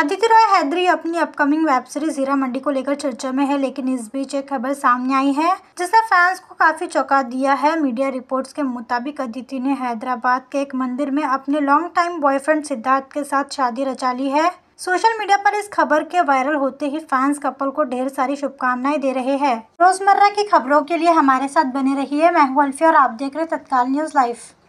अदिति रॉय हैदरी अपनी upcoming web series Heeramandi को लेकर चर्चा में है लेकिन इस बीच एक खबर सामने आई है जिसने फैंस को काफी चौंका दिया है मीडिया रिपोर्ट्स के मुताबिक अदिति ने हैदराबाद के एक मंदिर में अपने लॉन्ग टाइम बॉयफ्रेंड सिद्धार्थ के साथ शादी रचा ली है सोशल मीडिया पर इस खबर के वायरल होते ही फैंस कपल को ढेर सारी शुभकामनाएं दे रहे हैं रोजमर्रा की खबरों के लिए हमारे साथ बने रहिए मैं हूँ और आप देख रहे तत्काल न्यूज लाइव